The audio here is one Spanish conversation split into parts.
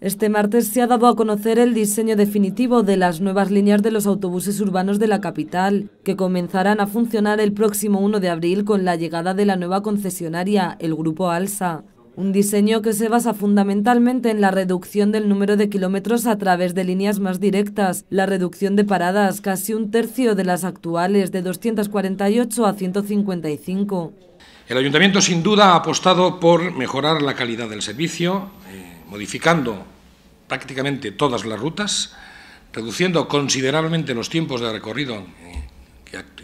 Este martes se ha dado a conocer el diseño definitivo de las nuevas líneas de los autobuses urbanos de la capital, que comenzarán a funcionar el próximo 1 de abril con la llegada de la nueva concesionaria, el Grupo Alsa. Un diseño que se basa fundamentalmente en la reducción del número de kilómetros a través de líneas más directas, la reducción de paradas, casi un tercio de las actuales, de 248 a 155. El ayuntamiento sin duda ha apostado por mejorar la calidad del servicio. Eh, modificando prácticamente todas las rutas, reduciendo considerablemente los tiempos de recorrido eh,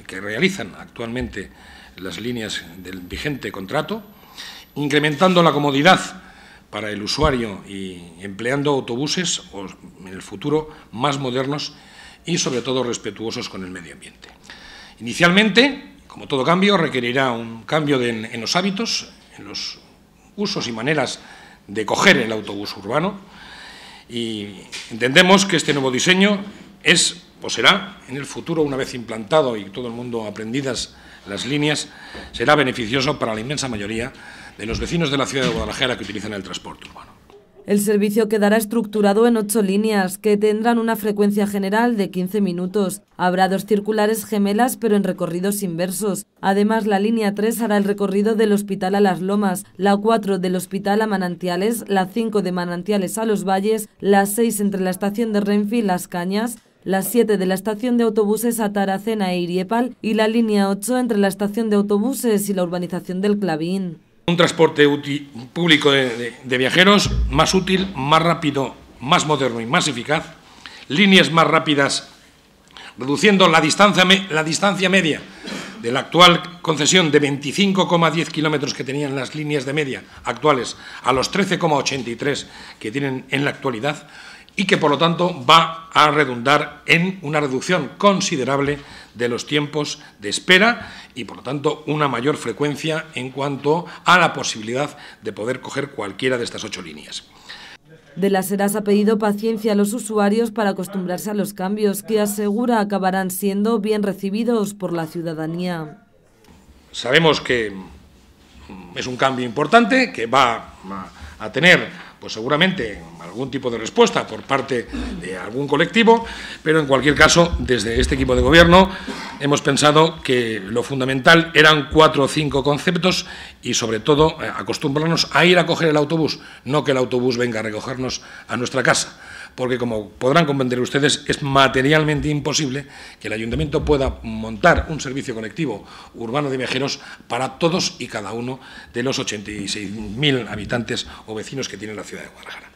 que, realizan actualmente las líneas del vigente contrato, incrementando la comodidad para el usuario y empleando autobuses en el futuro más modernos y sobre todo respetuosos con el medio ambiente. Inicialmente, como todo cambio, requerirá un cambio en los hábitos, en los usos y maneras de coger el autobús urbano y entendemos que este nuevo diseño es o será en el futuro, una vez implantado y todo el mundo aprendidas las líneas, será beneficioso para la inmensa mayoría de los vecinos de la ciudad de Guadalajara que utilizan el transporte urbano. El servicio quedará estructurado en ocho líneas, que tendrán una frecuencia general de 15 minutos. Habrá dos circulares gemelas, pero en recorridos inversos. Además, la línea 3 hará el recorrido del Hospital a Las Lomas, la 4 del Hospital a Manantiales, la 5 de Manantiales a Los Valles, la 6 entre la estación de Renfi y Las Cañas, la 7 de la estación de autobuses a Taracena e Iriepal y la línea 8 entre la estación de autobuses y la urbanización del Clavín. Un transporte público de, viajeros más útil, más rápido, más moderno y más eficaz. Líneas más rápidas, reduciendo la distancia, la distancia media de la actual concesión de 25,10 kilómetros que tenían las líneas de media actuales a los 13,83 que tienen en la actualidad y que por lo tanto va a redundar en una reducción considerable de los tiempos de espera y por lo tanto una mayor frecuencia en cuanto a la posibilidad de poder coger cualquiera de estas ocho líneas. De las ERAS ha pedido paciencia a los usuarios para acostumbrarse a los cambios que asegura acabarán siendo bien recibidos por la ciudadanía. Sabemos que mm, es un cambio importante que va a tener pues seguramente algún tipo de respuesta por parte de algún colectivo, pero en cualquier caso, desde este equipo de gobierno hemos pensado que lo fundamental eran cuatro o cinco conceptos y sobre todo eh, acostumbrarnos a ir a coger el autobús, no que el autobús venga a recogernos a nuestra casa porque como podrán comprender ustedes, es materialmente imposible que el ayuntamiento pueda montar un servicio colectivo urbano de viajeros para todos y cada uno de los 86.000 habitantes o vecinos que tiene la ciudad de Guadalajara.